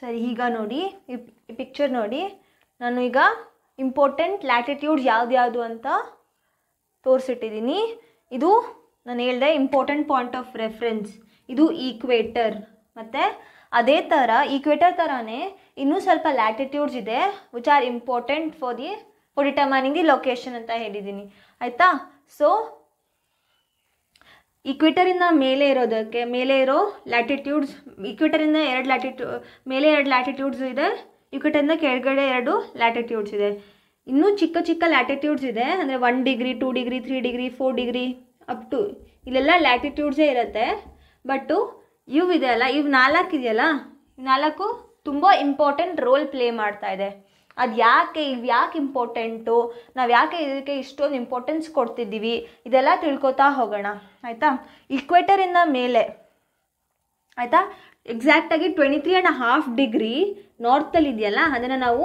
ಸರಿ ಈಗ ನೋಡಿ ಈ ಪಿಕ್ಚರ್ ನೋಡಿ ನಾನು ಈಗ ಇಂಪಾರ್ಟೆಂಟ್ ಲ್ಯಾಟಿಟ್ಯೂಡ್ ಯಾವ್ದು ಅಂತ ತೋರಿಸಿಟ್ಟಿದ್ದೀನಿ ಇದು ನಾನು ಹೇಳಿದೆ ಇಂಪಾರ್ಟೆಂಟ್ ಪಾಯಿಂಟ್ ಆಫ್ ರೆಫರೆನ್ಸ್ ಇದು ಈಕ್ವೇಟರ್ ಮತ್ತು ಅದೇ ಥರ ಈಕ್ವೇಟರ್ ಥರನೇ ಇನ್ನೂ ಸ್ವಲ್ಪ ಲ್ಯಾಟಿಟ್ಯೂಡ್ಸ್ ಇದೆ which are important for the for determining the location ಅಂತ ಹೇಳಿದ್ದೀನಿ ಆಯಿತಾ ಸೊ ಇಕ್ವಿಟರಿಂದ ಮೇಲೆ ಇರೋದಕ್ಕೆ ಮೇಲೆ ಇರೋ ಲ್ಯಾಟಿಟ್ಯೂಡ್ಸ್ ಇಕ್ವಿಟರಿಂದ ಎರಡು ಲ್ಯಾಟಿಟ್ಯೂ ಮೇಲೆ ಎರಡು ಲ್ಯಾಟಿಟ್ಯೂಡ್ಸ್ ಇದೆ ಇಂದ ಕೆಳಗಡೆ ಎರಡು ಲ್ಯಾಟಿಟ್ಯೂಡ್ಸ್ ಇದೆ ಇನ್ನೂ ಚಿಕ್ಕ ಚಿಕ್ಕ ಲ್ಯಾಟಿಟ್ಯೂಡ್ಸ್ ಇದೆ ಅಂದರೆ one degree two degree three degree four degree up to ಇಲ್ಲೆಲ್ಲ ಲ್ಯಾಟಿಟ್ಯೂಡ್ಸೇ ಇರುತ್ತೆ ಬಟ್ಟು ಇವು ಇದೆಯಲ್ಲ ಇವು ನಾಲ್ಕು ಇದೆಯಲ್ಲ ನಾಲ್ಕು ತುಂಬ ಇಂಪಾರ್ಟೆಂಟ್ ರೋಲ್ ಪ್ಲೇ ಮಾಡ್ತಾ ಇದೆ ಅದು ಯಾಕೆ ಇವು ಯಾಕೆ ಇಂಪಾರ್ಟೆಂಟು ನಾವು ಯಾಕೆ ಇದಕ್ಕೆ ಇಷ್ಟೊಂದು ಇಂಪಾರ್ಟೆನ್ಸ್ ಕೊಡ್ತಿದ್ದೀವಿ ಇದೆಲ್ಲ ತಿಳ್ಕೊತಾ ಹೋಗೋಣ ಆಯಿತಾ ಇಕ್ವೇಟರಿಂದ ಮೇಲೆ ಆಯಿತಾ ಎಕ್ಸಾಕ್ಟಾಗಿ twenty three and half degree ನಾರ್ತಲ್ಲಿ ಇದೆಯಲ್ಲ ಅದನ್ನು ನಾವು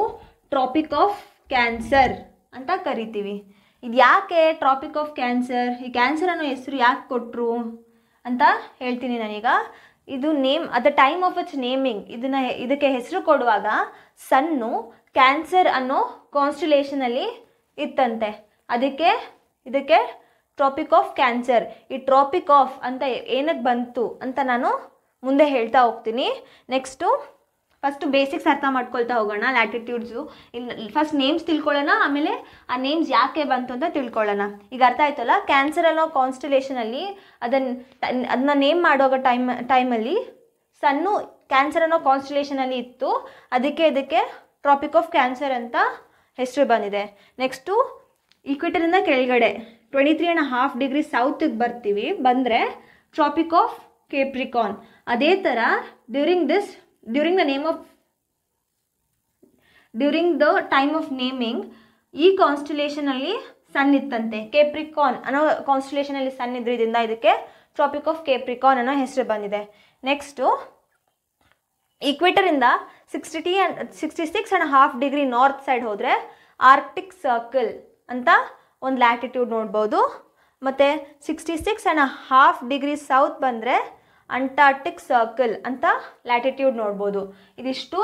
ಟ್ರಾಪಿಕ್ ಆಫ್ ಕ್ಯಾನ್ಸರ್ ಅಂತ ಕರಿತೀವಿ ಇದು ಯಾಕೆ ಟ್ರಾಪಿಕ್ ಆಫ್ ಕ್ಯಾನ್ಸರ್ ಈ ಕ್ಯಾನ್ಸರ್ ಅನ್ನೋ ಹೆಸರು ಯಾಕೆ ಕೊಟ್ಟರು ಅಂತ ಹೇಳ್ತೀನಿ ನಾನೀಗ ಇದು name at the time of its naming ಇದನ್ನು ಇದಕ್ಕೆ ಹೆಸರು ಕೊಡುವಾಗ ಸನ್ನು ಕ್ಯಾನ್ಸರ್ ಅನ್ನೋ ಕಾನ್ಸ್ಟುಲೇಷನಲ್ಲಿ ಇತ್ತಂತೆ ಅದಕ್ಕೆ ಇದಕ್ಕೆ ಟ್ರಾಪಿಕ್ ಆಫ್ ಕ್ಯಾನ್ಸರ್ ಈ ಟ್ರಾಪಿಕ್ ಆಫ್ ಅಂತ ಏನಕ್ಕೆ ಬಂತು ಅಂತ ನಾನು ಮುಂದೆ ಹೇಳ್ತಾ ಹೋಗ್ತೀನಿ ನೆಕ್ಸ್ಟು ಫಸ್ಟು ಬೇಸಿಕ್ಸ್ ಅರ್ಥ ಮಾಡ್ಕೊಳ್ತಾ ಹೋಗೋಣ ಲ್ಯಾಟಿಟ್ಯೂಡ್ಸು ಇಲ್ಲಿ ಫಸ್ಟ್ ನೇಮ್ಸ್ ತಿಳ್ಕೊಳ್ಳೋಣ ಆಮೇಲೆ ಆ ನೇಮ್ಸ್ ಯಾಕೆ ಬಂತು ಅಂತ ತಿಳ್ಕೊಳ್ಳೋಣ ಈಗ ಅರ್ಥ ಆಯ್ತಲ್ಲ ಕ್ಯಾನ್ಸರ್ ಅನ್ನೋ ಕಾನ್ಸ್ಟುಲೇಷನಲ್ಲಿ ಅದನ್ನ ಅದನ್ನ ನೇಮ್ ಮಾಡೋ ಟೈಮ್ ಟೈಮಲ್ಲಿ ಸಣ್ಣ ಕ್ಯಾನ್ಸರ್ ಅನ್ನೋ ಕಾನ್ಸ್ಟುಲೇಷನಲ್ಲಿ ಇತ್ತು ಅದಕ್ಕೆ ಇದಕ್ಕೆ ಟ್ರಾಪಿಕ್ ಆಫ್ ಕ್ಯಾನ್ಸರ್ ಅಂತ ಹೆಸರು ಬಂದಿದೆ ನೆಕ್ಸ್ಟು ಈಕ್ವಿಟರಿಂದ ಕೆಳಗಡೆ twenty three and half degree ಸೌತ್ಗೆ ಬರ್ತೀವಿ ಬಂದರೆ ಟ್ರಾಪಿಕ್ ಆಫ್ ಕೇಪ್ರಿಕಾನ್ ಅದೇ ಥರ during this during the name of during the time of naming ಈ ಕಾನ್ಸ್ಟುಲೇಷನಲ್ಲಿ ಸನ್ ಇತ್ತಂತೆ ಕೇಪ್ರಿಕಾನ್ ಅನ್ನೋ ಕಾನ್ಸ್ಟುಲೇಷನಲ್ಲಿ ಸನ್ ಇದ್ರಿಂದ ಇದಕ್ಕೆ ಟ್ರಾಪಿಕ್ ಆಫ್ ಕೇಪ್ರಿಕಾನ್ ಅನ್ನೋ ಹೆಸರು ಬಂದಿದೆ ನೆಕ್ಸ್ಟು ಈಕ್ವೇಟರಿಂದ ಸಿಕ್ಸ್ಟಿ ಟಿ and sixty six and half degree north side ಹೋದರೆ ಆರ್ಕ್ಟಿಕ್ ಸರ್ಕಲ್ ಅಂತ ಒಂದು ಲ್ಯಾಟಿಟ್ಯೂಡ್ ನೋಡ್ಬೋದು ಮತ್ತು sixty six and half degree south ಬಂದರೆ ಅಂಟಾರ್ಟಿಕ್ ಸರ್ಕಲ್ ಅಂತ ಲ್ಯಾಟಿಟ್ಯೂಡ್ ನೋಡ್ಬೋದು ಇದಿಷ್ಟು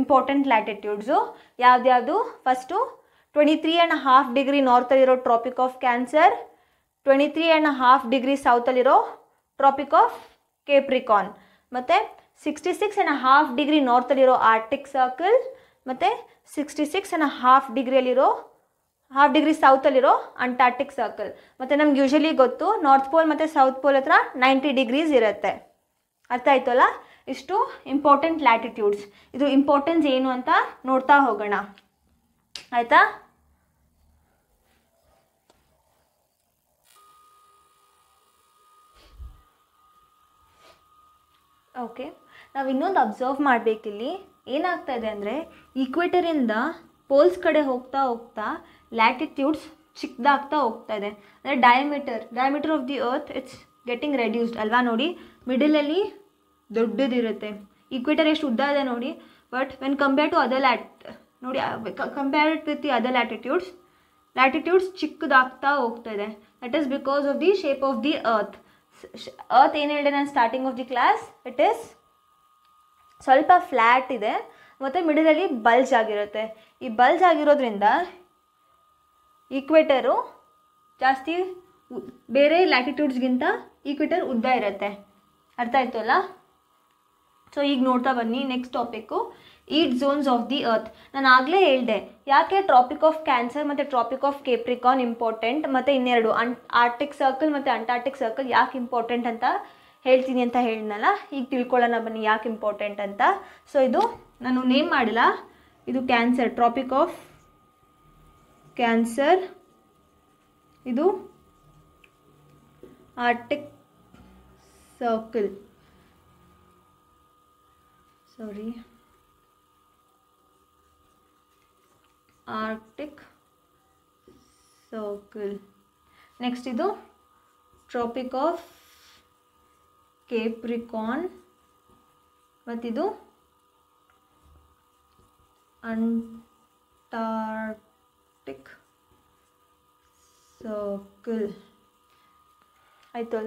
ಇಂಪಾರ್ಟೆಂಟ್ ಲ್ಯಾಟಿಟ್ಯೂಡ್ಸು ಯಾವ್ದ್ಯಾವುದು first twenty three and half degree ನಾರ್ತಲ್ಲಿರೋ tropic of cancer twenty three and half degree ಸೌತಲ್ಲಿರೋ ಟ್ರಾಪಿಕ್ ಆಫ್ ಕೇಪ್ರಿಕಾನ್ ಮತ್ತು sixty six and half degree ನಾರ್ತಲ್ಲಿರೋ arctic circle ಮತ್ತು ಸಿಕ್ಸ್ಟಿ ಸಿಕ್ಸ್ ಆ್ಯಂಡ್ ಹಾಫ್ ಡಿಗ್ರಿಯಲ್ಲಿರೋ half degree ಸೌತಲ್ಲಿರೋ antarctic circle ಮತ್ತು ನಮ್ಗೆ usually ಗೊತ್ತು ನಾರ್ತ್ ಪೋಲ್ ಮತ್ತು ಸೌತ್ ಪೋಲ್ ಹತ್ರ ನೈಂಟಿ ಡಿಗ್ರೀಸ್ ಇರುತ್ತೆ ಅರ್ಥ ಆಯ್ತಲ್ಲ ಇಷ್ಟು ಇಂಪಾರ್ಟೆಂಟ್ ಲ್ಯಾಟಿಟ್ಯೂಡ್ಸ್ ಇದು ಇಂಪಾರ್ಟೆನ್ಸ್ ಏನು ಅಂತ ನೋಡ್ತಾ ಹೋಗೋಣ ಆಯಿತಾ ಓಕೆ ನಾವು ಇನ್ನೊಂದು ಅಬ್ಸರ್ವ್ ಮಾಡಬೇಕಿಲ್ಲಿ ಏನಾಗ್ತಾ ಇದೆ ಅಂದರೆ ಈಕ್ವೇಟರಿಂದ ಪೋಲ್ಸ್ ಕಡೆ ಹೋಗ್ತಾ ಹೋಗ್ತಾ ಲ್ಯಾಟಿಟ್ಯೂಡ್ಸ್ ಚಿಕ್ಕದಾಗ್ತಾ ಹೋಗ್ತಾ ಇದೆ ಅಂದರೆ diameter diameter of the earth it's getting reduced ಅಲ್ವಾ ನೋಡಿ ಮಿಡಲಲ್ಲಿ ದೊಡ್ಡದಿರುತ್ತೆ ಈಕ್ವೇಟರ್ ಎಷ್ಟು ಉದ್ದ ಇದೆ ನೋಡಿ but when compare to other lat ನೋಡಿ compared with the other latitudes latitudes ಚಿಕ್ಕದಾಗ್ತಾ ಹೋಗ್ತಾ ಇದೆ that is because of the shape of the earth earth ಏನು ಹೇಳಿದೆ ನಾನು starting of the class it is ಸ್ವಲ್ಪ ಫ್ಲ್ಯಾಟ್ ಇದೆ ಮತ್ತು ಮಿಡಲಲ್ಲಿ ಬಲ್ಜ್ ಆಗಿರುತ್ತೆ ಈ ಬಲ್ಜ್ ಆಗಿರೋದ್ರಿಂದ ಈಕ್ವೇಟರು ಜಾಸ್ತಿ ಬೇರೆ ಲ್ಯಾಟಿಟ್ಯೂಡ್ಸ್ಗಿಂತ ಈಕ್ವೇಟರ್ ಉದ್ದ ಇರುತ್ತೆ ಅರ್ಥ ಆಯ್ತು ಅಲ್ಲ ಸೊ ಈಗ ನೋಡ್ತಾ ಬನ್ನಿ next topic heat zones of the earth ನಾನು ಆಗಲೇ ಹೇಳಿದೆ ಯಾಕೆ ಟ್ರಾಪಿಕ್ ಆಫ್ ಕ್ಯಾನ್ಸರ್ ಮತ್ತು ಟ್ರಾಪಿಕ್ ಆಫ್ ಕೇಪ್ರಿಕಾನ್ ಇಂಪಾರ್ಟೆಂಟ್ ಮತ್ತು ಇನ್ನೆರಡು ಅನ್ ಆರ್ಟಿಕ್ ಸರ್ಕಲ್ ಮತ್ತು ಅಂಟಾರ್ಟಿಕ್ ಸರ್ಕಲ್ ಯಾಕೆ ಇಂಪಾರ್ಟೆಂಟ್ ಅಂತ ಹೇಳ್ತೀನಿ ಅಂತ ಹೇಳಿದ್ನಲ್ಲ ಈಗ ತಿಳ್ಕೊಳ್ಳೋಣ ಬನ್ನಿ ಯಾಕೆ ಇಂಪಾರ್ಟೆಂಟ್ ಅಂತ ಸೊ ಇದು ನಾನು ನೇಮ್ ಮಾಡಿಲ್ಲ ಇದು ಕ್ಯಾನ್ಸರ್ ಟ್ರಾಪಿಕ್ ಆಫ್ ಕ್ಯಾನ್ಸರ್ ಇದು arctic circle sorry arctic circle next ಇದು ಟ್ರಾಪಿಕ್ ಆಫ್ ಕೇಪ್ರಿಕಾನ್ ಮತ್ತಿದು ಅಂಟಾರ್ಟಿಕ್ ಸರ್ಕಲ್ ಆಯಿತು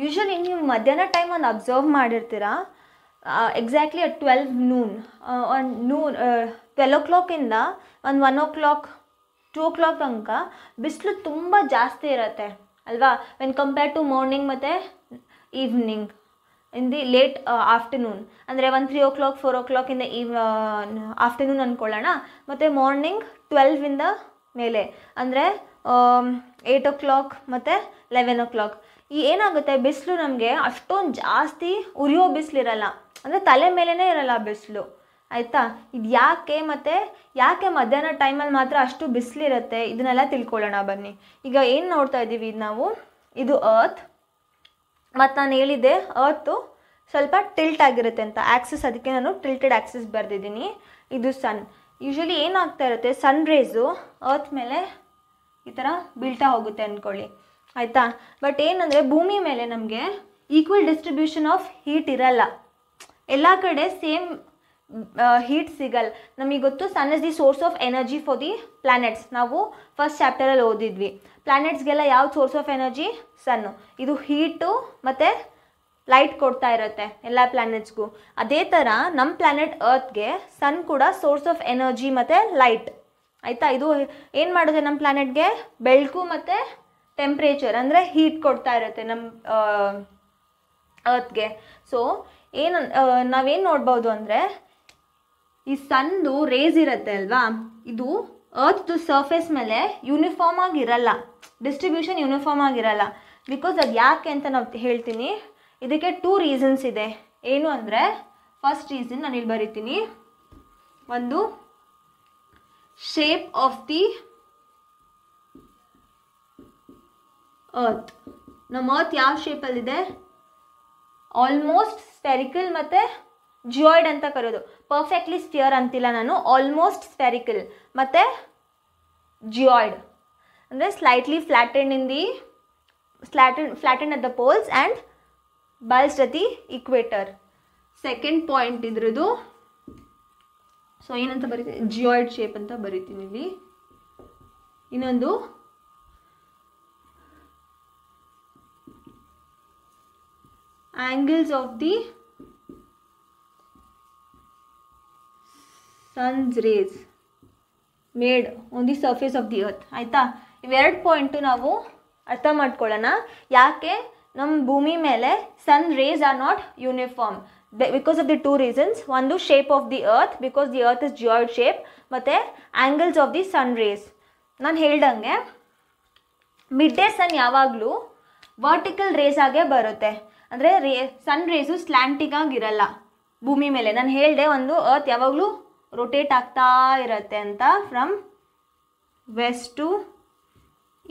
ಯೂಶ್ವಲಿ ನೀವು ಮಧ್ಯಾಹ್ನ ಟೈಮ್ ಒಂದು ಅಬ್ಸರ್ವ್ ಮಾಡಿರ್ತೀರ ಎಕ್ಸಾಕ್ಟ್ಲಿ ಅಟ್ ಟ್ವೆಲ್ವ್ ನೂನ್ ಒಂದು ನೂನ್ ಟ್ವೆಲ್ ಓ ಕ್ಲಾಕಿಂದ ಒಂದು one o'clock two o'clock ತನಕ ಬಿಸಿಲು ತುಂಬ ಜಾಸ್ತಿ ಇರುತ್ತೆ ಅಲ್ವಾ ವೆನ್ ಕಂಪೇರ್ ಟು ಮಾರ್ನಿಂಗ್ ಮತ್ತು evening in the late afternoon ಅಂದರೆ one three o'clock four ಓ ಕ್ಲಾಕ್ ಇಂದ ಈವ್ ಆಫ್ಟರ್ನೂನ್ ಅಂದ್ಕೊಳ್ಳೋಣ ಮತ್ತು ಮಾರ್ನಿಂಗ್ ಟ್ವೆಲ್ವಿಂದ ಮೇಲೆ ಅಂದರೆ ಏಯ್ಟ್ ಓ ಕ್ಲಾಕ್ ಮತ್ತು ಲೆವೆನ್ ಓ ಕ್ಲಾಕ್ ಈ ಏನಾಗುತ್ತೆ ಬಿಸಿಲು ನಮಗೆ ಅಷ್ಟೊಂದು ಜಾಸ್ತಿ ಉರಿಯೋ ಇರಲ್ಲ ಅಂದರೆ ತಲೆ ಮೇಲೇ ಇರಲ್ಲ ಬಿಸಿಲು ಆಯಿತಾ ಇದು ಯಾಕೆ ಮತ್ತು ಯಾಕೆ ಮಧ್ಯಾಹ್ನ ಟೈಮಲ್ಲಿ ಮಾತ್ರ ಅಷ್ಟು ಬಿಸಿಲಿರುತ್ತೆ ಇದನ್ನೆಲ್ಲ ತಿಳ್ಕೊಳ್ಳೋಣ ಬನ್ನಿ ಈಗ ಏನು ನೋಡ್ತಾ ಇದ್ದೀವಿ ನಾವು ಇದು ಅರ್ತ್ ಮತ್ತು ನಾನು ಹೇಳಿದ್ದೆ ಅರ್ತು ಸ್ವಲ್ಪ ಟಿಲ್ಟ್ ಆಗಿರುತ್ತೆ ಅಂತ ಆ್ಯಕ್ಸಿಸ್ ಅದಕ್ಕೆ ನಾನು ಟಿಲ್ಟೆಡ್ ಆ್ಯಕ್ಸಿಸ್ ಬರೆದಿದ್ದೀನಿ ಇದು ಸನ್ ಯೂಶ್ವಲಿ ಏನಾಗ್ತಾ ಇರುತ್ತೆ ಸನ್ ರೇಸು ಅರ್ತ್ ಮೇಲೆ ಈ ಥರ ಬೀಳ್ತಾ ಹೋಗುತ್ತೆ ಅಂದ್ಕೊಳ್ಳಿ ಆಯಿತಾ ಬಟ್ ಏನಂದರೆ ಭೂಮಿ ಮೇಲೆ ನಮಗೆ ಈಕ್ವಲ್ ಡಿಸ್ಟ್ರಿಬ್ಯೂಷನ್ ಆಫ್ ಹೀಟ್ ಇರಲ್ಲ ಎಲ್ಲ ಕಡೆ ಸೇಮ್ ಹೀಟ್ ಸಿಗಲ್ಲ ನಮಗೆ ಗೊತ್ತು sun is the source of energy for the planets ನಾವು ಫಸ್ಟ್ ಚಾಪ್ಟರಲ್ಲಿ ಓದಿದ್ವಿ ಪ್ಲಾನೆಟ್ಸ್ಗೆಲ್ಲ ಯಾವ ಸೋರ್ಸ್ ಆಫ್ ಎನರ್ಜಿ ಸನ್ನು ಇದು ಹೀಟು ಮತ್ತು ಲೈಟ್ ಕೊಡ್ತಾ ಇರುತ್ತೆ ಎಲ್ಲ ಪ್ಲಾನೆಟ್ಸ್ಗೂ ಅದೇ ಥರ ನಮ್ಮ ಪ್ಲ್ಯಾನೆಟ್ ಅರ್ತ್ಗೆ ಸನ್ ಕೂಡ ಸೋರ್ಸ್ ಆಫ್ ಎನರ್ಜಿ ಮತ್ತು ಲೈಟ್ ಆಯಿತಾ ಇದು ಏನು ಮಾಡುತ್ತೆ ನಮ್ಮ ಪ್ಲ್ಯಾನೆಟ್ಗೆ ಬೆಳಕು ಮತ್ತು ಟೆಂಪ್ರೇಚರ್ ಅಂದರೆ ಹೀಟ್ ಕೊಡ್ತಾ ಇರುತ್ತೆ ನಮ್ಮ ಅರ್ತ್ಗೆ ಸೊ ಏನು ನಾವೇನು ನೋಡ್ಬೋದು ಅಂದರೆ ಈ ಸನ್ದು ರೇಸ್ ಇರುತ್ತೆ ಅಲ್ವಾ ಇದು ಅರ್ತ್ದು ಸರ್ಫೇಸ್ ಮೇಲೆ ಯೂನಿಫಾರ್ಮ್ ಆಗಿರಲ್ಲ ಡಿಸ್ಟ್ರಿಬ್ಯೂಷನ್ ಯೂನಿಫಾರ್ಮ್ ಆಗಿರಲ್ಲ ಬಿಕಾಸ್ ಅದು ಯಾಕೆ ಅಂತ ನಾವು ಹೇಳ್ತೀನಿ ಇದಕ್ಕೆ ಟೂ ರೀಸನ್ಸ್ ಇದೆ ಏನು ಅಂದರೆ ಫಸ್ಟ್ ರೀಸನ್ ನಾನು ಇಲ್ಲಿ ಬರಿತೀನಿ ಒಂದು ಶೇಪ್ ಆಫ್ ದಿ ಅರ್ತ್ ನಮ್ಮ ಅರ್ತ್ ಯಾವ ಶೇಪಲ್ಲಿದೆ ಆಲ್ಮೋಸ್ಟ್ ಸ್ಪೆರಿಕಲ್ ಮತ್ತು ಜಿಯಾಯ್ಡ್ ಅಂತ ಕರೆಯೋದು ಪರ್ಫೆಕ್ಟ್ಲಿ ಸ್ಟಿಯರ್ ಅಂತಿಲ್ಲ ನಾನು ಆಲ್ಮೋಸ್ಟ್ ಸ್ಪೆರಿಕಲ್ ಮತ್ತು ಜಿಯಾಯ್ಡ್ ಅಂದರೆ ಸ್ಲೈಟ್ಲಿ ಫ್ಲ್ಯಾಟೆಂಡ್ ಇನ್ ದಿ ಸ್ಲ್ಯಾಟೆಂಡ್ flattened at the poles and bulges at the equator second point ಇದ್ರದ್ದು ಸೊ ಏನಂತ ಬರೀತೀನಿ ಜಿಯೋಯ್ಡ್ ಶೇಪ್ ಅಂತ ಬರೀತೀನಿ ಇಲ್ಲಿ ಇನ್ನೊಂದು angles of the sun's rays made on the surface of the earth ಆಯಿತಾ ಇವೆರಡು ಪಾಯಿಂಟು ನಾವು ಅರ್ಥ ಮಾಡ್ಕೊಳ್ಳೋಣ ಯಾಕೆ ನಮ್ಮ ಭೂಮಿ ಮೇಲೆ sun rays are not uniform because of the two reasons ಒಂದು shape of the earth because the earth is geoid shape ಮತ್ತು angles of the sun rays ನಾನು ಹೇಳ್ದಂಗೆ ಮಿಡ್ ಡೇ ಸನ್ ಯಾವಾಗಲೂ ವರ್ಟಿಕಲ್ ರೇಸ್ ಆಗೇ ಬರುತ್ತೆ ಅಂದರೆ ರೇ ಸನ್ ರೇಸು ಸ್ಲ್ಯಾಂಟಿಗಾಗಿರಲ್ಲ ಭೂಮಿ ಮೇಲೆ ನಾನು ಹೇಳಿದೆ ಒಂದು ಅರ್ತ್ ಯಾವಾಗಲೂ ರೊಟೇಟ್ ಆಗ್ತಾ ಇರತ್ತೆ ಅಂತ ಫ್ರಮ್ ವೆಸ್ಟ್ ಟು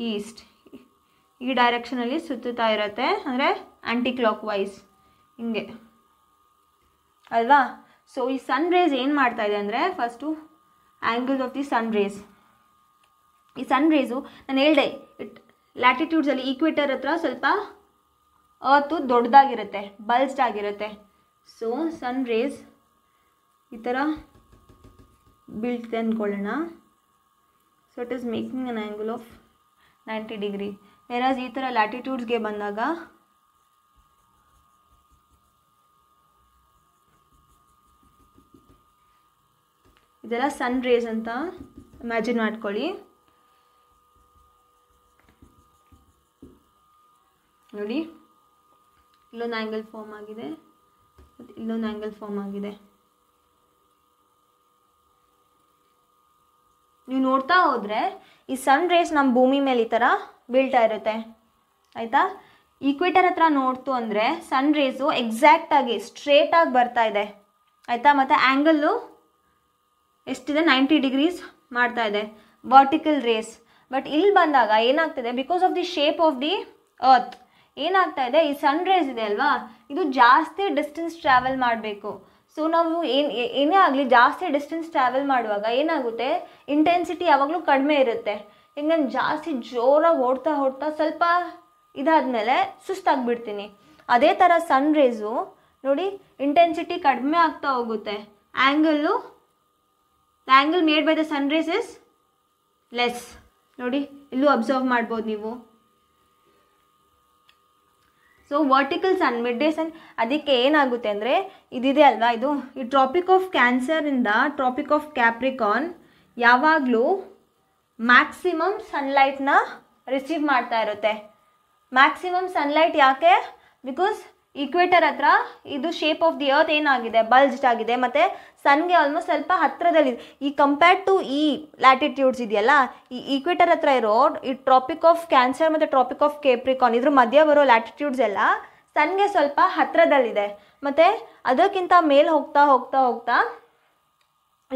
ಈಸ್ಟ್ ಈ ಡೈರೆಕ್ಷನಲ್ಲಿ ಸುತ್ತುತ್ತಾ ಇರತ್ತೆ ಅಂದರೆ ಆ್ಯಂಟಿ ಕ್ಲಾಕ್ ವೈಸ್ ಹಿಂಗೆ ಅಲ್ವಾ ಸೊ ಈ ಸನ್ ರೇಸ್ ಏನು ಮಾಡ್ತಾ ಇದೆ ಅಂದರೆ first angles of the sun rays ಈ ಸನ್ ರೇಸು ನಾನು ಹೇಳಿದೆ ಇಟ್ ಲ್ಯಾಟಿಟ್ಯೂಡ್ಸಲ್ಲಿ ಈಕ್ವೇಟರ್ ಹತ್ರ ಸ್ವಲ್ಪ ಅರ್ತು ದೊಡ್ಡದಾಗಿರುತ್ತೆ ಬಲ್ಸ್ಡ್ ಆಗಿರುತ್ತೆ ಸೊ ಸನ್ ರೇಸ್ ಈ ಥರ ಬಿಲ್ಟ್ ಅಂದ್ಕೊಳ್ಳೋಣ so it is making an angle of ninety degree ಏನಾದ್ರು ಈ ಥರ ಲ್ಯಾಟಿಟ್ಯೂಡ್ಸ್ಗೆ ಬಂದಾಗ ಇದೆಲ್ಲ ಸನ್ ರೇಸ್ ಅಂತ ಇಮ್ಯಾಜಿನ್ ಮಾಡ್ಕೊಳ್ಳಿ ನೋಡಿ ಇಲ್ಲೊಂದು ಆ್ಯಂಗಲ್ ಫಾರ್ಮ್ ಆಗಿದೆ ಮತ್ತು ಇಲ್ಲೊಂದು ಆ್ಯಂಗಲ್ ಫಾರ್ಮ್ ಆಗಿದೆ ನೀವು ನೋಡ್ತಾ ಹೋದರೆ ಈ ಸನ್ ರೇಸ್ ನಮ್ಮ ಭೂಮಿ ಮೇಲೆ ಈ ಥರ ಬೀಳ್ತಾ ಇರುತ್ತೆ ಆಯಿತಾ ಈಕ್ವೇಟರ್ ಹತ್ರ ನೋಡ್ತು ಅಂದರೆ ಸನ್ ರೇಸು ಎಕ್ಸಾಕ್ಟಾಗಿ ಸ್ಟ್ರೇಟಾಗಿ ಬರ್ತಾ ಇದೆ ಆಯಿತಾ ಮತ್ತು ಆ್ಯಂಗಲ್ಲು ಎಷ್ಟಿದೆ ನೈಂಟಿ ಡಿಗ್ರೀಸ್ ಮಾಡ್ತಾ ಇದೆ ವರ್ಟಿಕಲ್ ರೇಸ್ ಬಟ್ ಇಲ್ಲಿ ಬಂದಾಗ ಏನಾಗ್ತದೆ because of the shape of the earth ಏನಾಗ್ತಾ ಇದೆ ಈ ಸನ್ ರೇಸ್ ಇದೆ ಅಲ್ವಾ ಇದು ಜಾಸ್ತಿ ಡಿಸ್ಟೆನ್ಸ್ ಟ್ರಾವೆಲ್ ಮಾಡಬೇಕು ಸೊ ನಾವು ಏನು ಏನೇ ಆಗಲಿ ಜಾಸ್ತಿ ಡಿಸ್ಟೆನ್ಸ್ ಟ್ರಾವೆಲ್ ಮಾಡುವಾಗ ಏನಾಗುತ್ತೆ ಇಂಟೆನ್ಸಿಟಿ ಯಾವಾಗಲೂ ಕಡಿಮೆ ಇರುತ್ತೆ ಹಿಂಗೆ ಜಾಸ್ತಿ ಜೋರಾಗಿ ಓಡ್ತಾ ಓಡ್ತಾ ಸ್ವಲ್ಪ ಇದಾದಮೇಲೆ ಸುಸ್ತಾಗ್ಬಿಡ್ತೀನಿ ಅದೇ ಥರ ಸನ್ ರೇಸು ನೋಡಿ ಇಂಟೆನ್ಸಿಟಿ ಕಡಿಮೆ ಆಗ್ತಾ ಹೋಗುತ್ತೆ angle angle made by the sun is less ನೋಡಿ ಇಲ್ಲೂ ಅಬ್ಸರ್ವ್ ಮಾಡ್ಬೋದು ನೀವು so vertical sun midday ಅದಕ್ಕೆ ಏನಾಗುತ್ತೆ ಅಂದರೆ ಇದಿದೆ ಅಲ್ವಾ ಇದು ಈ ಟ್ರಾಪಿಕ್ ಆಫ್ ಕ್ಯಾನ್ಸರಿಂದ ಟ್ರಾಪಿಕ್ ಆಫ್ ಕ್ಯಾಪ್ರಿಕಾನ್ ಯಾವಾಗಲೂ ಮ್ಯಾಕ್ಸಿಮಮ್ ಸನ್ಲೈಟ್ನ ರಿಸೀವ್ ಮಾಡ್ತಾ ಇರುತ್ತೆ ಮ್ಯಾಕ್ಸಿಮಮ್ ಸನ್ಲೈಟ್ ಯಾಕೆ ಬಿಕಾಸ್ ಈಕ್ವೇಟರ್ ಹತ್ರ ಇದು ಶೇಪ್ ಆಫ್ ದಿ ಅರ್ತ್ ಏನಾಗಿದೆ ಬಲ್ಜ್ಡ್ ಆಗಿದೆ ಮತ್ತು ಸನ್ಗೆ ಆಲ್ಮೋಸ್ಟ್ ಸ್ವಲ್ಪ ಹತ್ತಿರದಲ್ಲಿದೆ ಈ ಕಂಪೇರ್ಡ್ ಟು ಈ ಲ್ಯಾಟಿಟ್ಯೂಡ್ಸ್ ಇದೆಯಲ್ಲ ಈ ಈಕ್ವೇಟರ್ ಹತ್ರ ಇರೋ ಈ ಟ್ರಾಪಿಕ್ ಆಫ್ ಕ್ಯಾನ್ಸರ್ ಮತ್ತು ಟ್ರಾಪಿಕ್ ಆಫ್ ಕೇಪ್ರಿಕಾನ್ ಇದ್ರ ಮಧ್ಯ ಬರೋ ಲ್ಯಾಟಿಟ್ಯೂಡ್ಸ್ ಎಲ್ಲ ಸನ್ಗೆ ಸ್ವಲ್ಪ ಹತ್ತಿರದಲ್ಲಿದೆ ಮತ್ತು ಅದಕ್ಕಿಂತ ಮೇಲೆ ಹೋಗ್ತಾ ಹೋಗ್ತಾ ಹೋಗ್ತಾ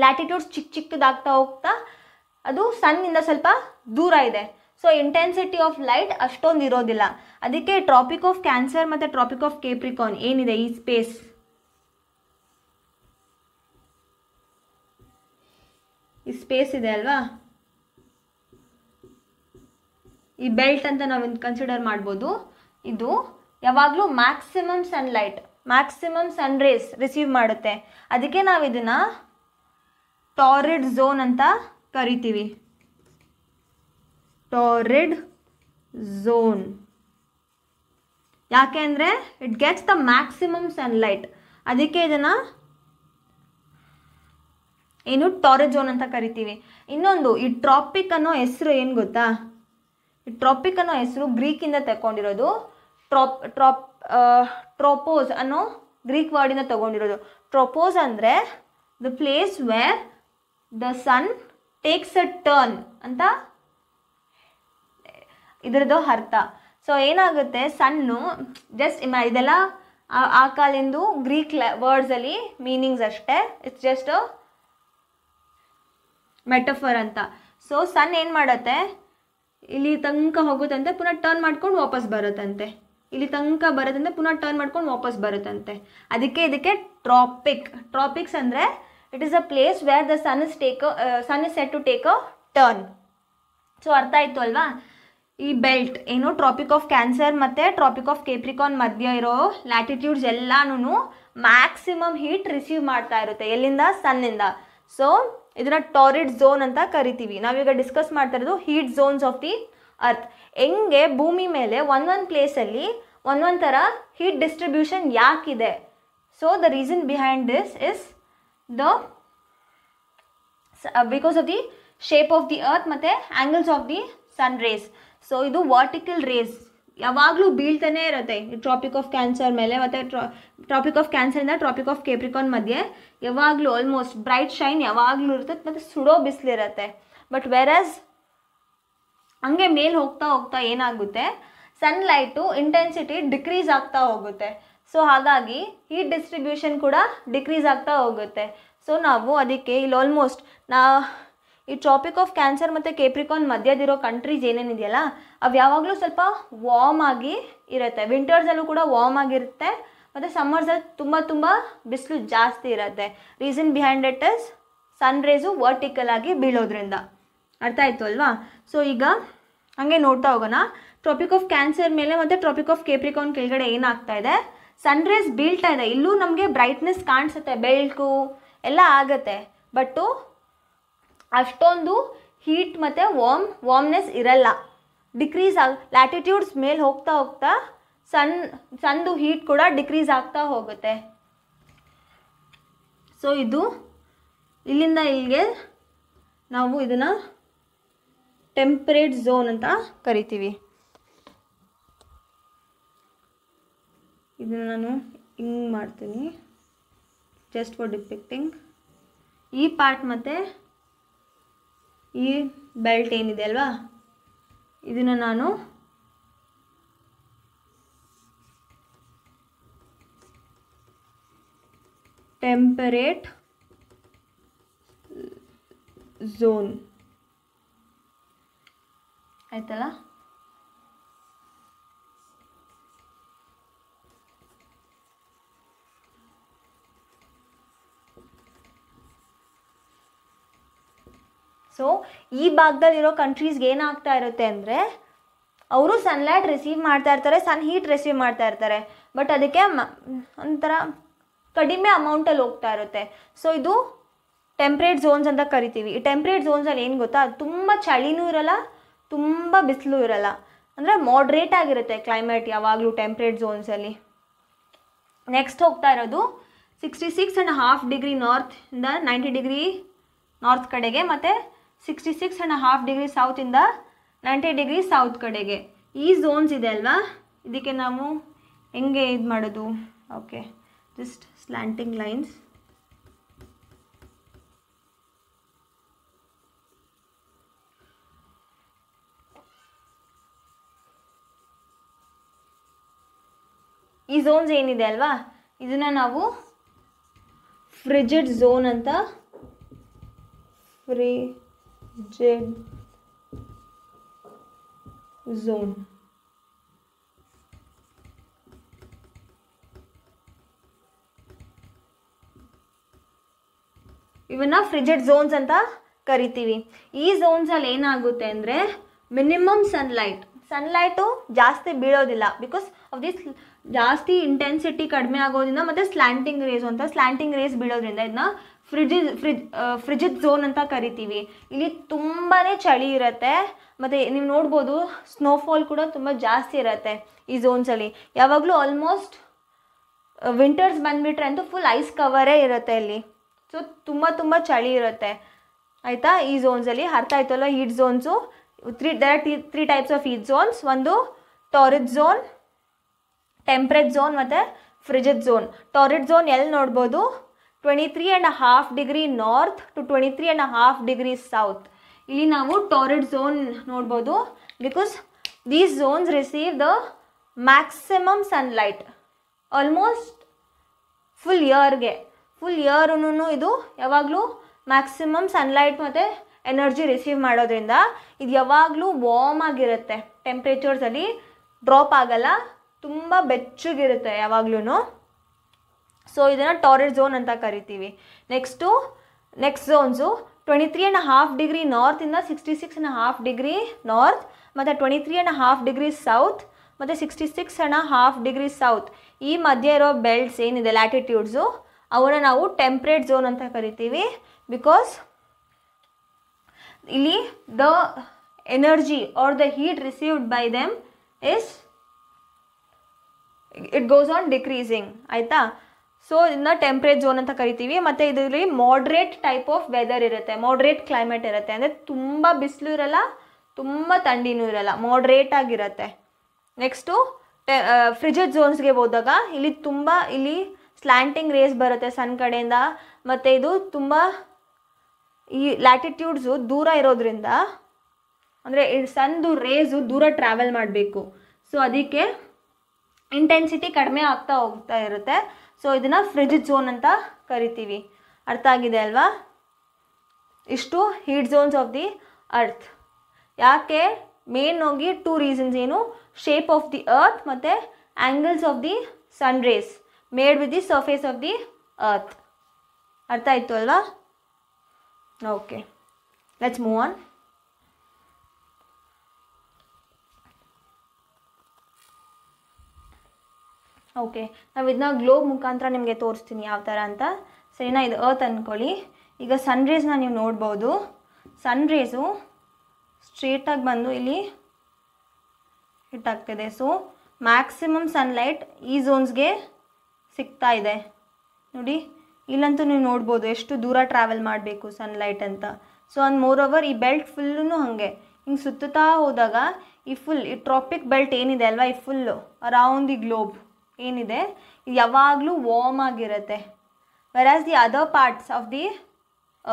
ಲ್ಯಾಟಿಟ್ಯೂಡ್ಸ್ ಚಿಕ್ಕ ಚಿಕ್ಕದಾಗ್ತಾ ಹೋಗ್ತಾ ಅದು ಸನ್ನಿಂದ ಸ್ವಲ್ಪ ದೂರ ಇದೆ ಸೊ ಇಂಟೆನ್ಸಿಟಿ ಆಫ್ ಲೈಟ್ ಅಷ್ಟೊಂದು ಇರೋದಿಲ್ಲ ಅದಕ್ಕೆ ಟ್ರಾಪಿಕ್ ಆಫ್ ಕ್ಯಾನ್ಸರ್ ಮತ್ತು ಟ್ರಾಪಿಕ್ ಆಫ್ ಕೇಪ್ರಿಕಾನ್ ಏನಿದೆ ಈ ಸ್ಪೇಸ್ ಈ ಸ್ಪೇಸ್ ಇದೆ ಅಲ್ವಾ ಈ ಬೆಲ್ಟ್ ಅಂತ ನಾವು ಕನ್ಸಿಡರ್ ಮಾಡ್ಬೋದು ಇದು ಯಾವಾಗಲೂ maximum sunlight maximum sun rays receive ಮಾಡುತ್ತೆ ಅದಕ್ಕೆ ನಾವು ಇದನ್ನು ಟಾರಿಡ್ ಝೋನ್ ಅಂತ ಕರಿತೀವಿ ಟಾರಿಡ್ ಝೋನ್ ಯಾಕೆ ಅಂದರೆ it gets the maximum sunlight ಅದಕ್ಕೆ ಇದನ್ನು ಏನು ಟಾರಿಡ್ ಝೋನ್ ಅಂತ ಕರಿತೀವಿ ಇನ್ನೊಂದು ಈ ಟ್ರಾಪಿಕ್ ಅನ್ನೋ ಹೆಸರು ಏನು ಗೊತ್ತಾ ಈ ಟ್ರಾಪಿಕ್ ಅನ್ನೋ ಹೆಸರು ಗ್ರೀಕಿಂದ ತಗೊಂಡಿರೋದು ಟ್ರಾಪ್ ಟ್ರಾಪ್ ಟ್ರೋಪೋಸ್ ಅನ್ನೋ ಗ್ರೀಕ್ ಇಂದ ತಗೊಂಡಿರೋದು ಟ್ರೋಪೋಸ್ ಅಂದರೆ the place where the sun takes a turn ಅಂತ ಇದ್ರದ್ದು ಅರ್ಥ ಸೊ ಏನಾಗುತ್ತೆ ಸಣ್ಣು ಜಸ್ಟ್ ಇದೆಲ್ಲ ಆ ಕಾಲಿಂದು ಗ್ರೀಕ್ ವರ್ಡ್ಸಲ್ಲಿ ಮೀನಿಂಗ್ಸ್ ಅಷ್ಟೇ ಇಟ್ಸ್ ಜಸ್ಟ್ ಮೆಟಫರ್ ಅಂತ ಸೊ ಸನ್ ಏನು ಮಾಡತ್ತೆ ಇಲ್ಲಿ ತನಕ ಹೋಗುತ್ತಂತೆ ಪುನಃ ಟರ್ನ್ ಮಾಡ್ಕೊಂಡು ವಾಪಸ್ ಬರುತ್ತಂತೆ ಇಲ್ಲಿ ತನಕ ಬರುತ್ತಂತೆ ಪುನಃ ಟರ್ನ್ ಮಾಡ್ಕೊಂಡು ವಾಪಸ್ ಬರುತ್ತಂತೆ ಅದಕ್ಕೆ ಇದಕ್ಕೆ ಟ್ರಾಪಿಕ್ ಟ್ರಾಪಿಕ್ಸ್ ಅಂದರೆ it is a place where the sun is take sun is set to take a turn so ಅರ್ಥ ಆಯ್ತು ಅಲ್ವಾ ಈ ಬೆಲ್ಟ್ ಏನು ಟ್ರಾಪಿಕ್ ಆಫ್ ಕ್ಯಾನ್ಸರ್ ಮತ್ತು ಟ್ರಾಪಿಕ್ ಆಫ್ ಕೇಪ್ರಿಕಾನ್ ಮಧ್ಯ ಇರೋ ಲ್ಯಾಟಿಟ್ಯೂಡ್ಸ್ ಎಲ್ಲಾನು ಮ್ಯಾಕ್ಸಿಮಮ್ ಹೀಟ್ ರಿಸೀವ್ ಮಾಡ್ತಾ ಇರುತ್ತೆ ಎಲ್ಲಿಂದ ಸನ್ನಿಂದ ಸೊ ಇದನ್ನ ಟಾರಿಡ್ ಝೋನ್ ಅಂತ ಕರಿತೀವಿ ನಾವೀಗ ಡಿಸ್ಕಸ್ ಮಾಡ್ತಾ ಇರೋದು heat zones of the earth ಹೆಂಗೆ ಭೂಮಿ ಮೇಲೆ ಒಂದೊಂದು ಪ್ಲೇಸಲ್ಲಿ ಒಂದೊಂದು ಥರ ಹೀಟ್ ಡಿಸ್ಟ್ರಿಬ್ಯೂಷನ್ ಯಾಕಿದೆ so the reason behind this is the because of the shape of the earth ಮತ್ತು angles of the sun rays so ಇದು ವರ್ಟಿಕಲ್ ರೇಸ್ ಯಾವಾಗಲೂ ಬೀಳ್ತಾನೆ ಇರುತ್ತೆ ಟ್ರಾಪಿಕ್ ಆಫ್ ಕ್ಯಾನ್ಸರ್ ಮೇಲೆ ಮತ್ತು ಟ್ರಾಪಿಕ್ ಆಫ್ ಕ್ಯಾನ್ಸರಿಂದ ಟ್ರಾಪಿಕ್ ಆಫ್ ಕೇಪ್ರಿಕಾನ್ ಮಧ್ಯೆ ಯಾವಾಗಲೂ ಆಲ್ಮೋಸ್ಟ್ ಬ್ರೈಟ್ ಶೈನ್ ಯಾವಾಗಲೂ ಇರುತ್ತೆ ಮತ್ತು ಸುಡೋ ಬಿಸಿಲಿರುತ್ತೆ ಬಟ್ ವೆರಸ್ ಹಂಗೆ ಮೇಲೆ ಹೋಗ್ತಾ ಹೋಗ್ತಾ ಏನಾಗುತ್ತೆ ಸನ್ಲೈಟು ಇಂಟೆನ್ಸಿಟಿ ಡಿಕ್ರೀಸ್ ಆಗ್ತಾ ಹೋಗುತ್ತೆ ಸೊ ಹಾಗಾಗಿ ಹೀಟ್ ಡಿಸ್ಟ್ರಿಬ್ಯೂಷನ್ ಕೂಡ ಡಿಕ್ರೀಸ್ ಆಗ್ತಾ ಹೋಗುತ್ತೆ ಸೊ ನಾವು ಅದಕ್ಕೆ ಇಲ್ಲಿ ಆಲ್ಮೋಸ್ಟ್ ನಾ ಈ ಟ್ರಾಪಿಕ್ ಆಫ್ ಕ್ಯಾನ್ಸರ್ ಮತ್ತು ಕೇಪ್ರಿಕಾನ್ ಮಧ್ಯದಿರೋ ಕಂಟ್ರೀಸ್ ಏನೇನಿದೆಯಲ್ಲ ಅವು ಯಾವಾಗಲೂ ಸ್ವಲ್ಪ ವಾರ್ಮ್ ಆಗಿ ಇರುತ್ತೆ ವಿಂಟರ್ಸಲ್ಲೂ ಕೂಡ ವಾರ್ಮ್ ಆಗಿರುತ್ತೆ ಮತ್ತು ಸಮ್ಮರ್ಸಲ್ಲಿ ತುಂಬ ತುಂಬ ಬಿಸಿಲು ಜಾಸ್ತಿ ಇರುತ್ತೆ reason behind it is sun rays vertical ಆಗಿ ಬೀಳೋದ್ರಿಂದ ಅರ್ಥ ಆಯಿತು ಅಲ್ವಾ ಸೊ ಈಗ ಹಾಗೆ ನೋಡ್ತಾ ಹೋಗೋಣ ಟ್ರಾಪಿಕ್ ಆಫ್ ಕ್ಯಾನ್ಸರ್ ಮೇಲೆ ಮತ್ತು ಟ್ರಾಪಿಕ್ ಆಫ್ ಕೇಪ್ರಿಕಾನ್ ಕೆಳಗಡೆ ಏನಾಗ್ತಾ ಇದೆ ಸನ್ ರೇಸ್ ಬೀಳ್ತಾ ಇದೆ ಇಲ್ಲೂ ನಮಗೆ ಬ್ರೈಟ್ನೆಸ್ ಕಾಣಿಸುತ್ತೆ ಬೆಳಕು ಎಲ್ಲ ಆಗುತ್ತೆ ಬಟ್ಟು ಅಷ್ಟೊಂದು ಹೀಟ್ ಮತ್ತು ವಾಮ್ ವಾಮ್ನೆಸ್ ಇರಲ್ಲ ಡಿಕ್ರೀಸ್ ಆಗ ಲ್ಯಾಟಿಟ್ಯೂಡ್ಸ್ ಮೇಲೆ ಹೋಗ್ತಾ ಹೋಗ್ತಾ ಸನ್ ಸನ್ದು ಹೀಟ್ ಕೂಡ ಡಿಕ್ರೀಸ್ ಆಗ್ತಾ ಹೋಗುತ್ತೆ ಸೊ ಇದು ಇಲ್ಲಿಂದ ಇಲ್ಲಿಗೆ ನಾವು ಇದನ್ನು ಟೆಂಪ್ರೇಟ್ ಝೋನ್ ಅಂತ ಕರಿತೀವಿ ಇದನ್ನು ನಾನು ಹಿಂಗೆ ಮಾಡ್ತೀನಿ ಜಸ್ಟ್ ಫಾರ್ ಡಿಪೆಕ್ಟಿಂಗ್ ಈ ಪಾರ್ಟ್ ಮತ್ತು ಈ ಬೆಲ್ಟ್ ಏನಿದೆ ಅಲ್ವಾ ಇದನ್ನು ನಾನು ಟೆಂಪರೇಟ್ ಝೋನ್ ಆಯ್ತಲ್ಲ ಸೊ ಈ ಭಾಗದಲ್ಲಿರೋ ಕಂಟ್ರೀಸ್ಗೆ ಏನಾಗ್ತಾ ಇರುತ್ತೆ ಅಂದರೆ ಅವರು ಸನ್ಲೈಟ್ ರಿಸೀವ್ ಮಾಡ್ತಾ ಇರ್ತಾರೆ ಸನ್ ಹೀಟ್ ರಿಸೀವ್ ಮಾಡ್ತಾ ಇರ್ತಾರೆ ಬಟ್ ಅದಕ್ಕೆ ಒಂಥರ ಕಡಿಮೆ ಅಮೌಂಟಲ್ಲಿ ಹೋಗ್ತಾ ಇರುತ್ತೆ ಸೊ ಇದು ಟೆಂಪ್ರೇಟ್ ಝೋನ್ಸ್ ಅಂತ ಕರಿತೀವಿ ಈ ಟೆಂಪ್ರೇಟ್ ಝೋನ್ಸಲ್ಲಿ ಏನು ಗೊತ್ತಾ ತುಂಬ ಚಳಿನೂ ಇರಲ್ಲ ತುಂಬ ಬಿಸಿಲು ಇರಲ್ಲ ಅಂದರೆ ಮಾಡ್ರೇಟ್ ಆಗಿರುತ್ತೆ ಕ್ಲೈಮೇಟ್ ಯಾವಾಗಲೂ ಟೆಂಪ್ರೇಟ್ ಝೋನ್ಸಲ್ಲಿ ನೆಕ್ಸ್ಟ್ ಹೋಗ್ತಾ ಇರೋದು sixty six and half degree north ಇಂದ ನೈಂಟಿ ಡಿಗ್ರಿ ನಾರ್ತ್ ಕಡೆಗೆ ಮತ್ತು sixty six and half degree ಸೌತಿಂದ ನೈಂಟಿ ಡಿಗ್ರಿ ಸೌತ್ ಕಡೆಗೆ ಈ ಝೋನ್ಸ್ ಇದೆ ಅಲ್ವಾ ಇದಕ್ಕೆ ನಾವು ಹೆಂಗೆ ಇದು ಮಾಡೋದು ಓಕೆ ಜಸ್ಟ್ ಸ್ಲ್ಯಾಂಟಿಂಗ್ ಲೈನ್ಸ್ ಈ ಝೋನ್ಸ್ ಏನಿದೆ ಅಲ್ವಾ ಇದನ್ನ ನಾವು ಫ್ರಿಜಿಡ್ ಝೋನ್ ಅಂತ ಫ್ರೀ J zone. ಇವನ್ನ ಫ್ರಿಜೆಡ್ ಝೋನ್ಸ್ ಅಂತ ಕರಿತೀವಿ ಈ ಝೋನ್ಸಲ್ಲಿ ಏನಾಗುತ್ತೆ ಅಂದ್ರೆ ಮಿನಿಮಮ್ ಸನ್ಲೈಟ್ ಸನ್ಲೈಟು ಜಾಸ್ತಿ ಬೀಳೋದಿಲ್ಲ ಬಿಕಾಸ್ ಆಫ್ ದಿಸ್ ಜಾಸ್ತಿ ಇಂಟೆನ್ಸಿಟಿ ಕಡಿಮೆ ಆಗೋದ್ರಿಂದ ಮತ್ತೆ ಸ್ಲ್ಯಾಂಟಿಂಗ್ ರೇಸ್ ಅಂತ ಸ್ಲ್ಯಾಂಟಿಂಗ್ ರೇಸ್ ಬೀಳೋದ್ರಿಂದ ಇದನ್ನ ಫ್ರಿಜಿ ಫ್ರಿಜ್ ಫ್ರಿಜಿದ್ ಝೋನ್ ಅಂತ ಕರಿತೀವಿ ಇಲ್ಲಿ ತುಂಬಾ ಚಳಿ ಇರುತ್ತೆ ಮತ್ತು ನೀವು ನೋಡ್ಬೋದು ಸ್ನೋಫಾಲ್ ಕೂಡ ತುಂಬ ಜಾಸ್ತಿ ಇರುತ್ತೆ ಈ ಝೋನ್ಸಲ್ಲಿ ಯಾವಾಗಲೂ ಆಲ್ಮೋಸ್ಟ್ ವಿಂಟರ್ಸ್ ಬಂದುಬಿಟ್ರೆ ಅಂತೂ ಫುಲ್ ಐಸ್ ಕವರೇ ಇರುತ್ತೆ ಇಲ್ಲಿ ಸೊ ತುಂಬ ತುಂಬ ಚಳಿ ಇರುತ್ತೆ ಆಯಿತಾ ಈ ಝೋನ್ಸಲ್ಲಿ ಅರ್ಥ ಆಯ್ತಲ್ಲ heat zones three there three types of heat zones ಒಂದು ಟಾರಿಡ್ ಝೋನ್ ಟೆಂಪ್ರೆಟ್ ಝೋನ್ ಮತ್ತು ಫ್ರಿಜಿಡ್ ಝೋನ್ ಟಾರಿಡ್ ಝೋನ್ ಎಲ್ಲಿ ನೋಡ್ಬೋದು twenty three half half north north twenty twenty three a half degree south ಇಲ್ಲಿ ನಾವು ಟಾರಿಡ್ ಝೋನ್ ನೋಡ್ಬೋದು because these zones receive the maximum sunlight almost full ಇಯರ್ಗೆ full ಇಯರ್ನೂ ಇದು ಯಾವಾಗಲೂ ಮ್ಯಾಕ್ಸಿಮಮ್ ಸನ್ಲೈಟ್ ಮತ್ತು ಎನರ್ಜಿ ರಿಸೀವ್ ಮಾಡೋದ್ರಿಂದ ಇದು ಯಾವಾಗಲೂ ವಾರ್ಮ್ ಆಗಿರುತ್ತೆ ಟೆಂಪ್ರೇಚರ್ಸಲ್ಲಿ ಡ್ರಾಪ್ ಆಗಲ್ಲ ತುಂಬ ಬೆಚ್ಚಗಿರುತ್ತೆ ಯಾವಾಗ್ಲೂ ಸೊ ಇದನ್ನು ಟಾರೆಡ್ ಝೋನ್ ಅಂತ ಕರಿತೀವಿ next next zones twenty three and half degree north ನಾರ್ತಿಂದ sixty six and half degree north ಮತ್ತು twenty three and half degree south ಮತ್ತು sixty six and half degree south ಈ ಮಧ್ಯೆ ಇರೋ ಬೆಲ್ಟ್ಸ್ ಏನಿದೆ ಲ್ಯಾಟಿಟ್ಯೂಡ್ಸು ಅವನ್ನ ನಾವು ಟೆಂಪ್ರೇಟ್ ಝೋನ್ ಅಂತ ಕರಿತೀವಿ ಬಿಕಾಸ್ ಇಲ್ಲಿ ದ energy are the heat received by them is it goes on decreasing ಆಯಿತಾ ಸೊ ಇದನ್ನ ಟೆಂಪ್ರೇಟ್ ಝೋನ್ ಅಂತ ಕರಿತೀವಿ ಮತ್ತು ಇದರಲ್ಲಿ ಮಾಡ್ರೇಟ್ ಟೈಪ್ ಆಫ್ ವೆದರ್ ಇರುತ್ತೆ ಮಾಡ್ರೇಟ್ ಕ್ಲೈಮೇಟ್ ಇರುತ್ತೆ ಅಂದರೆ ತುಂಬ ಬಿಸಿಲು ಇರಲ್ಲ ತುಂಬ ಥಂಡಿನೂ ಇರಲ್ಲ ಮಾಡ್ರೇಟ್ ಆಗಿರುತ್ತೆ ನೆಕ್ಸ್ಟು ಟೆ ಫ್ರಿಜೆಡ್ ಝೋನ್ಸ್ಗೆ ಹೋದಾಗ ಇಲ್ಲಿ ತುಂಬ ಇಲ್ಲಿ ಸ್ಲ್ಯಾಂಟಿಂಗ್ ರೇಸ್ ಬರುತ್ತೆ ಸನ್ ಕಡೆಯಿಂದ ಮತ್ತು ಇದು ತುಂಬ ಈ ಲ್ಯಾಟಿಟ್ಯೂಡ್ಸು ದೂರ ಇರೋದ್ರಿಂದ ಅಂದರೆ ಸನ್ದು ರೇಸು ದೂರ ಟ್ರಾವೆಲ್ ಮಾಡಬೇಕು ಸೊ ಅದಕ್ಕೆ ಇಂಟೆನ್ಸಿಟಿ ಕಡಿಮೆ ಆಗ್ತಾ ಹೋಗ್ತಾ ಇರುತ್ತೆ ಸೊ ಇದನ್ನು ಫ್ರಿಜ್ ಝೋನ್ ಅಂತ ಕರಿತೀವಿ ಅರ್ಥ ಆಗಿದೆ ಅಲ್ವಾ ಇಷ್ಟು heat zones of the earth ಯಾಕೆ ಮೇನ್ ಹೋಗಿ ಟೂ ರೀಸನ್ಸ್ ಏನು ಶೇಪ್ ಆಫ್ ದಿ ಅರ್ತ್ ಮತ್ತು angles of the sun rays made with the surface of the earth ಅರ್ಥ ಆಯಿತು ಅಲ್ವಾ okay let's move on okay ನಾವು ಇದನ್ನ ಗ್ಲೋಬ್ ಮುಖಾಂತರ ನಿಮಗೆ ತೋರಿಸ್ತೀನಿ ಯಾವ ಥರ ಅಂತ ಸರಿನಾ ಇದು ಅರ್ತ್ ಅಂದ್ಕೊಳ್ಳಿ ಈಗ ಸನ್ ರೇಸ್ನ ನೀವು ನೋಡ್ಬೋದು ಸನ್ ರೇಸು ಸ್ಟ್ರೇಟಾಗಿ ಬಂದು ಇಲ್ಲಿ ಹಿಟ್ ಆಗ್ತಿದೆ ಸೊ ಮ್ಯಾಕ್ಸಿಮಮ್ ಸನ್ಲೈಟ್ ಈ ಝೋನ್ಸ್ಗೆ ಸಿಗ್ತಾ ಇದೆ ನೋಡಿ ಇಲ್ಲಂತೂ ನೀವು ನೋಡ್ಬೋದು ಎಷ್ಟು ದೂರ ಟ್ರಾವೆಲ್ ಮಾಡಬೇಕು ಸನ್ಲೈಟ್ ಅಂತ ಸೊ ಅಂದ್ ಮೋರ್ ಓವರ್ ಈ ಬೆಲ್ಟ್ ಫುಲ್ಲು ಹಾಗೆ ಹಿಂಗೆ ಸುತ್ತುತ್ತಾ ಹೋದಾಗ ಈ ಫುಲ್ ಈ ಟ್ರಾಪಿಕ್ ಬೆಲ್ಟ್ ಏನಿದೆ ಅಲ್ವಾ ಈ ಫುಲ್ಲು ಅರೌಂಡ್ ದಿ ಗ್ಲೋಬ್ ಏನಿದೆ ಯಾವಾಗಲೂ ವಾರ್ಮ್ ಆಗಿರುತ್ತೆ as the other parts of the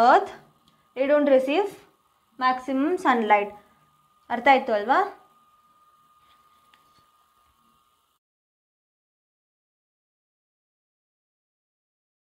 earth ಇ ಡೋಂಟ್ ರಿಸೀವ್ ಮ್ಯಾಕ್ಸಿಮಮ್ ಸನ್ಲೈಟ್ ಅರ್ಥ ಆಯಿತು ಅಲ್ವಾ